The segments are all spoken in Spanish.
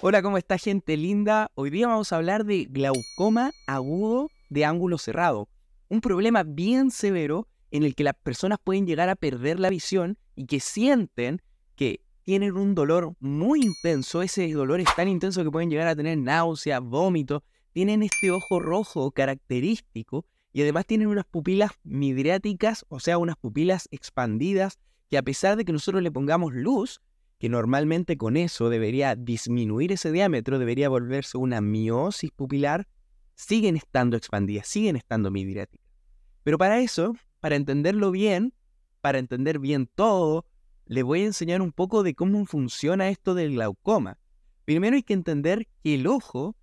Hola, ¿cómo está gente linda? Hoy día vamos a hablar de glaucoma agudo de ángulo cerrado, un problema bien severo en el que las personas pueden llegar a perder la visión y que sienten que tienen un dolor muy intenso, ese dolor es tan intenso que pueden llegar a tener náuseas, vómitos, tienen este ojo rojo característico y además tienen unas pupilas midriáticas, o sea, unas pupilas expandidas que a pesar de que nosotros le pongamos luz, que normalmente con eso debería disminuir ese diámetro, debería volverse una miosis pupilar, siguen estando expandidas, siguen estando midriáticas. Pero para eso, para entenderlo bien, para entender bien todo, les voy a enseñar un poco de cómo funciona esto del glaucoma. Primero hay que entender que el ojo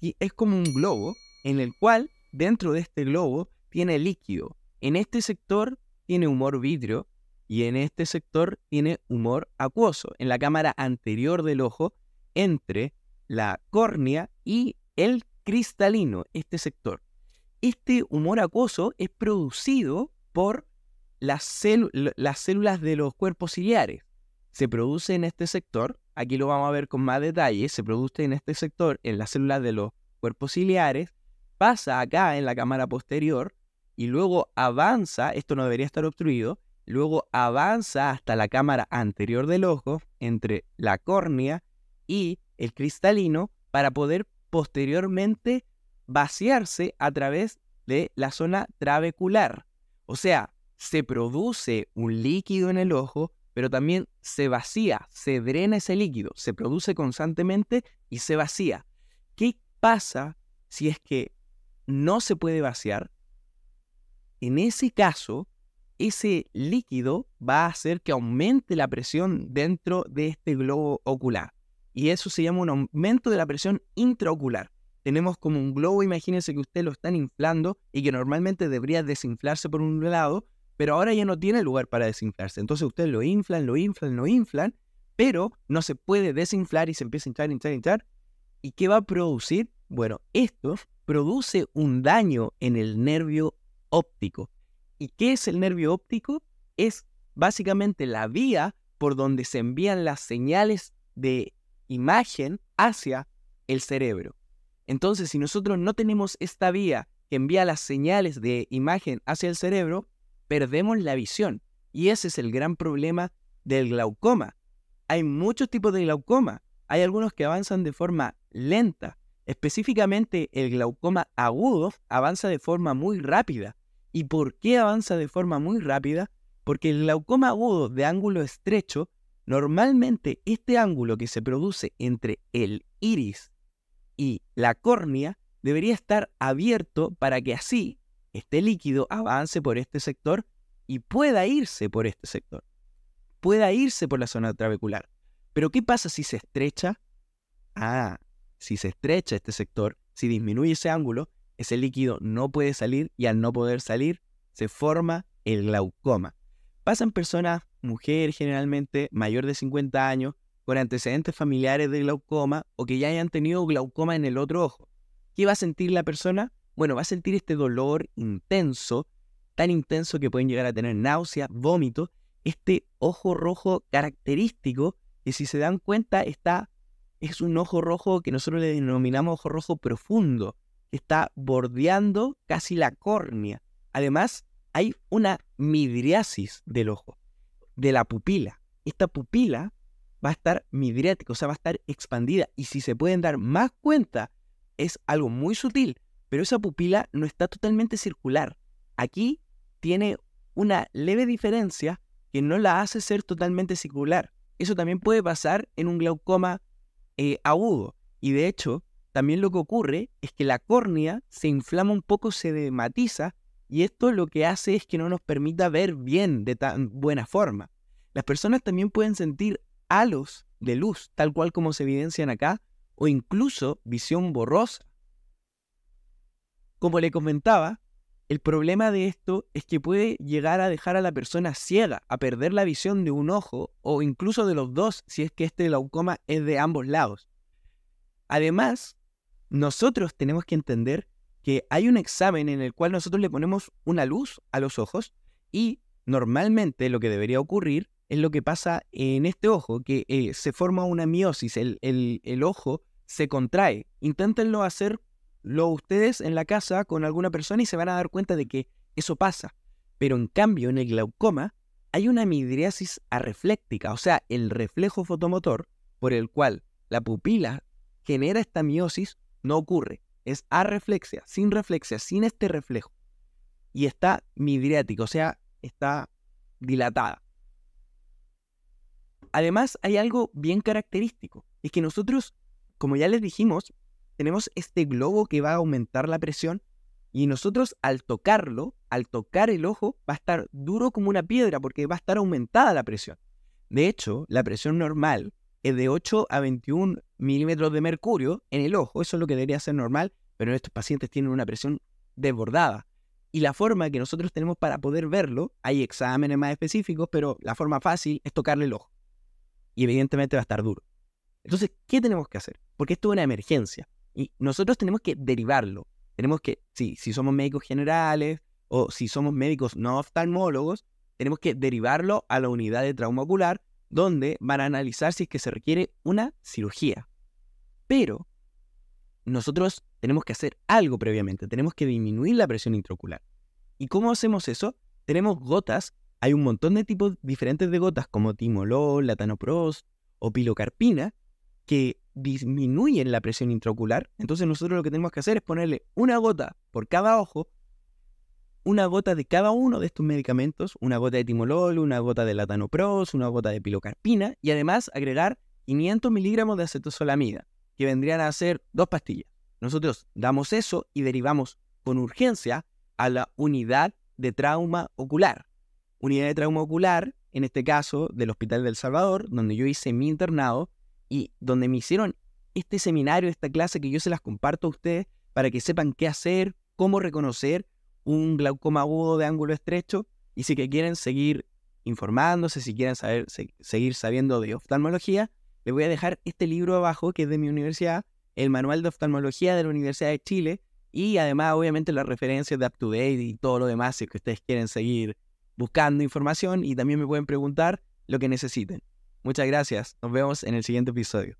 es como un globo en el cual dentro de este globo tiene líquido. En este sector tiene humor vidrio, y en este sector tiene humor acuoso, en la cámara anterior del ojo, entre la córnea y el cristalino, este sector. Este humor acuoso es producido por las, células de los cuerpos ciliares. Se produce en este sector, aquí lo vamos a ver con más detalle, se produce en este sector, en las células de los cuerpos ciliares, pasa acá en la cámara posterior y luego avanza, esto no debería estar obstruido, Luego avanza hasta la cámara anterior del ojo, entre la córnea y el cristalino, para poder posteriormente vaciarse a través de la zona trabecular. O sea, se produce un líquido en el ojo, pero también se vacía, se drena ese líquido, se produce constantemente y se vacía. ¿Qué pasa si es que no se puede vaciar? En ese caso, ese líquido va a hacer que aumente la presión dentro de este globo ocular. Y eso se llama un aumento de la presión intraocular. Tenemos como un globo, imagínense que usted lo están inflando y que normalmente debería desinflarse por un lado, pero ahora ya no tiene lugar para desinflarse. Entonces ustedes lo inflan, lo inflan, lo inflan, pero no se puede desinflar y se empieza a hinchar, hinchar, hinchar. ¿Y qué va a producir? Bueno, esto produce un daño en el nervio óptico. ¿Y qué es el nervio óptico? Es básicamente la vía por donde se envían las señales de imagen hacia el cerebro. Entonces, si nosotros no tenemos esta vía que envía las señales de imagen hacia el cerebro, perdemos la visión. Y ese es el gran problema del glaucoma. Hay muchos tipos de glaucoma. Hay algunos que avanzan de forma lenta. Específicamente el glaucoma agudo avanza de forma muy rápida ¿Y por qué avanza de forma muy rápida? Porque el glaucoma agudo de ángulo estrecho, normalmente este ángulo que se produce entre el iris y la córnea debería estar abierto para que así este líquido avance por este sector y pueda irse por este sector, pueda irse por la zona trabecular. Pero ¿qué pasa si se estrecha? Ah, si se estrecha este sector, si disminuye ese ángulo, ese líquido no puede salir y al no poder salir se forma el glaucoma. Pasan personas, mujeres generalmente, mayor de 50 años, con antecedentes familiares de glaucoma o que ya hayan tenido glaucoma en el otro ojo. ¿Qué va a sentir la persona? Bueno, va a sentir este dolor intenso, tan intenso que pueden llegar a tener náusea, vómito, este ojo rojo característico que si se dan cuenta está es un ojo rojo que nosotros le denominamos ojo rojo profundo, está bordeando casi la córnea. Además, hay una midriasis del ojo, de la pupila. Esta pupila va a estar midriática, o sea, va a estar expandida. Y si se pueden dar más cuenta, es algo muy sutil, pero esa pupila no está totalmente circular. Aquí tiene una leve diferencia que no la hace ser totalmente circular. Eso también puede pasar en un glaucoma eh, agudo. Y de hecho, también lo que ocurre es que la córnea se inflama un poco, se dematiza, y esto lo que hace es que no nos permita ver bien de tan buena forma. Las personas también pueden sentir halos de luz, tal cual como se evidencian acá, o incluso visión borrosa. Como le comentaba, el problema de esto es que puede llegar a dejar a la persona ciega, a perder la visión de un ojo o incluso de los dos si es que este glaucoma es de ambos lados. Además, nosotros tenemos que entender que hay un examen en el cual nosotros le ponemos una luz a los ojos y normalmente lo que debería ocurrir es lo que pasa en este ojo, que eh, se forma una miosis, el, ojo se contrae. Inténtenlo hacerlo ustedes en la casa con alguna persona y se van a dar cuenta de que eso pasa. Pero en cambio, en el glaucoma hay una midriasis arrefléctica, o sea, el reflejo fotomotor por el cual la pupila genera esta miosis no ocurre. Es arreflexia, sin reflexia, sin este reflejo. Y está midriático, o sea, está dilatada. Además, hay algo bien característico. Es que nosotros, como ya les dijimos, tenemos este globo que va a aumentar la presión y nosotros al tocarlo, al tocar el ojo, va a estar duro como una piedra porque va a estar aumentada la presión. De hecho, la presión normal es de 8 a 21 milímetros de mercurio en el ojo. Eso es lo que debería ser normal, pero estos pacientes tienen una presión desbordada. Y la forma que nosotros tenemos para poder verlo, hay exámenes más específicos, pero la forma fácil es tocarle el ojo. Y evidentemente va a estar duro. Entonces, ¿qué tenemos que hacer? Porque esto es una emergencia. Y nosotros tenemos que derivarlo. Tenemos que, si somos médicos generales o si somos médicos no oftalmólogos, tenemos que derivarlo a la unidad de trauma ocular donde van a analizar si es que se requiere una cirugía. Pero nosotros tenemos que hacer algo previamente, tenemos que disminuir la presión intraocular. ¿Y cómo hacemos eso? Tenemos gotas, hay un montón de tipos diferentes de gotas como timolol, latanoprost o pilocarpina que disminuyen la presión intraocular. Entonces nosotros lo que tenemos que hacer es ponerle una gota por cada ojo una gota de cada uno de estos medicamentos, una gota de timolol, una gota de latanopros, una gota de pilocarpina y además agregar 500 miligramos de acetosolamida, que vendrían a ser dos pastillas. Nosotros damos eso y derivamos con urgencia a la unidad de trauma ocular. Unidad de trauma ocular, en este caso del Hospital del Salvador, donde yo hice mi internado y donde me hicieron este seminario, esta clase que yo se las comparto a ustedes para que sepan qué hacer, cómo reconocer un glaucoma agudo de ángulo estrecho y si que quieren seguir informándose, si quieren saber, seguir sabiendo de oftalmología, les voy a dejar este libro abajo que es de mi universidad, el Manual de Oftalmología de la Universidad de Chile y además obviamente las referencias de UpToDate y todo lo demás si que ustedes quieren seguir buscando información y también me pueden preguntar lo que necesiten. Muchas gracias, nos vemos en el siguiente episodio.